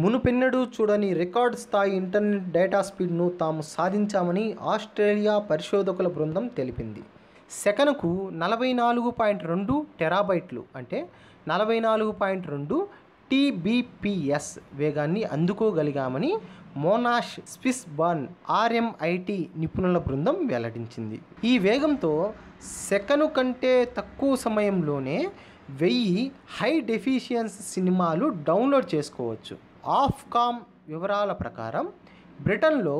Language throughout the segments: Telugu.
మునుపెన్నడూ చూడని రికార్డ్ స్థాయి ఇంటర్నెట్ డేటా స్పీడ్ను తాము సాధించామని ఆస్ట్రేలియా పరిశోధకుల బృందం తెలిపింది సెకనుకు నలభై నాలుగు పాయింట్ రెండు టెరాబైట్లు అంటే నలభై నాలుగు పాయింట్ రెండు టీబీపీఎస్ వేగాన్ని అందుకోగలిగామని మోనాష్ స్విస్ బర్న్ ఆర్ఎంఐటి నిపుణుల బృందం వెల్లడించింది ఈ వేగంతో సెకను కంటే తక్కువ సమయంలోనే వెయ్యి హై డెఫిషియన్స్ సినిమాలు డౌన్లోడ్ చేసుకోవచ్చు ఆఫ్కామ్ వివరాల ప్రకారం బ్రిటన్లో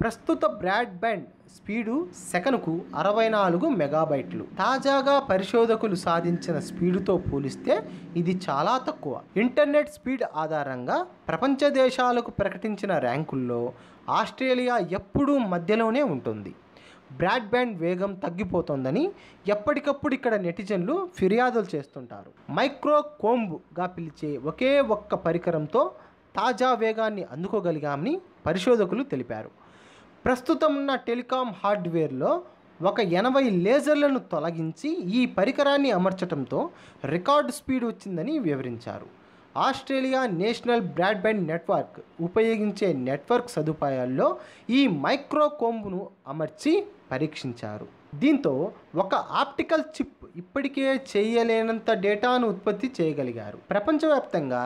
ప్రస్తుత బ్రాడ్బ్యాండ్ స్పీడు సెకనుకు అరవై నాలుగు మెగాబైట్లు తాజాగా పరిశోధకులు సాధించిన స్పీడుతో పోలిస్తే ఇది చాలా తక్కువ ఇంటర్నెట్ స్పీడ్ ఆధారంగా ప్రపంచ దేశాలకు ప్రకటించిన ర్యాంకుల్లో ఆస్ట్రేలియా ఎప్పుడూ మధ్యలోనే ఉంటుంది బ్రాడ్బ్యాండ్ వేగం తగ్గిపోతుందని ఎప్పటికప్పుడు ఇక్కడ నెటిజన్లు ఫిర్యాదులు చేస్తుంటారు మైక్రో కోంబ్గా పిలిచే ఒకే ఒక్క పరికరంతో తాజా వేగాన్ని అందుకోగలిగామని పరిశోధకులు తెలిపారు ప్రస్తుతం ఉన్న టెలికాం హార్డ్వేర్లో ఒక ఎనభై లేజర్లను తొలగించి ఈ పరికరాన్ని అమర్చడంతో రికార్డ్ స్పీడ్ వచ్చిందని వివరించారు ఆస్ట్రేలియా నేషనల్ బ్రాడ్బ్యాండ్ నెట్వర్క్ ఉపయోగించే నెట్వర్క్ సదుపాయాల్లో ఈ మైక్రో కోంబును అమర్చి పరీక్షించారు దీంతో ఒక ఆప్టికల్ చిప్ ఇప్పటికే చేయలేనంత డేటాను ఉత్పత్తి చేయగలిగారు ప్రపంచవ్యాప్తంగా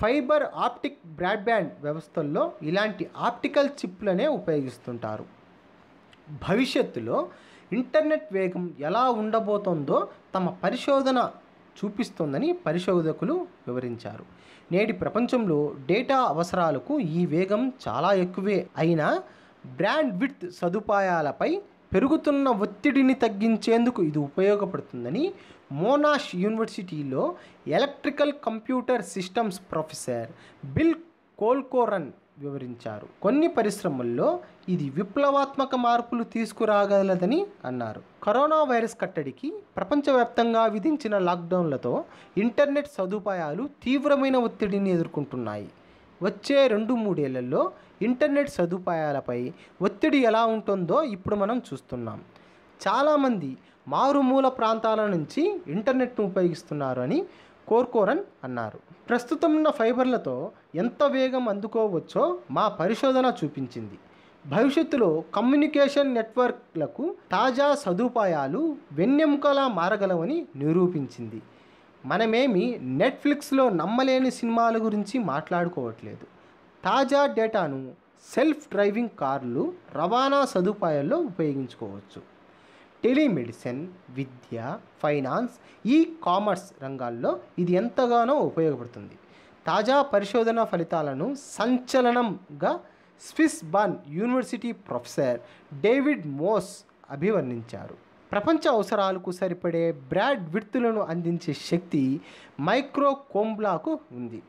ఫైబర్ ఆప్టిక్ బ్రాడ్బ్యాండ్ వ్యవస్థల్లో ఇలాంటి ఆప్టికల్ చిప్లనే ఉపయోగిస్తుంటారు భవిష్యత్తులో ఇంటర్నెట్ వేగం ఎలా ఉండబోతోందో తమ పరిశోధన చూపిస్తోందని పరిశోధకులు వివరించారు నేటి ప్రపంచంలో డేటా అవసరాలకు ఈ వేగం చాలా ఎక్కువే అయినా బ్రాండ్ విడ్త్ సదుపాయాలపై పెరుగుతున్న ఒత్తిడిని తగ్గించేందుకు ఇది ఉపయోగపడుతుందని మోనాష్ యూనివర్సిటీలో electrical computer systems professor Bill Corcoran వివరించారు కొన్ని పరిశ్రమల్లో ఇది విప్లవాత్మక మార్పులు తీసుకురాగలదని అన్నారు కరోనా వైరస్ కట్టడికి ప్రపంచవ్యాప్తంగా విధించిన లాక్డౌన్లతో ఇంటర్నెట్ సదుపాయాలు తీవ్రమైన ఒత్తిడిని ఎదుర్కొంటున్నాయి వచ్చే రెండు మూడేళ్లలో ఇంటర్నెట్ సదుపాయాలపై ఒత్తిడి ఎలా ఉంటుందో ఇప్పుడు మనం చూస్తున్నాం చాలామంది మారుమూల ప్రాంతాల నుంచి ఇంటర్నెట్ను ఉపయోగిస్తున్నారు అని కోర్కోరన్ అన్నారు ప్రస్తుతం ఉన్న ఫైబర్లతో ఎంత వేగం అందుకోవచ్చో మా పరిశోధన చూపించింది భవిష్యత్తులో కమ్యూనికేషన్ నెట్వర్క్లకు తాజా సదుపాయాలు వెన్నెముకలా మారగలవని నిరూపించింది మనమేమి నెట్ఫ్లిక్స్లో నమ్మలేని సినిమాల గురించి మాట్లాడుకోవట్లేదు తాజా డేటాను సెల్ఫ్ డ్రైవింగ్ కార్లు రవాణా సదుపాయాల్లో ఉపయోగించుకోవచ్చు టెలిమెడిసిన్ విద్య ఫైనాన్స్ ఈ కామర్స్ రంగాల్లో ఇది ఎంతగానో ఉపయోగపడుతుంది తాజా పరిశోధన ఫలితాలను సంచలనంగా Swinburne university professor David Moss అభివర్ణించారు ప్రపంచ అవసరాలకు సరిపడే బ్రాడ్ విడ్తులను అందించే శక్తి మైక్రో కోంబ్లాకు ఉంది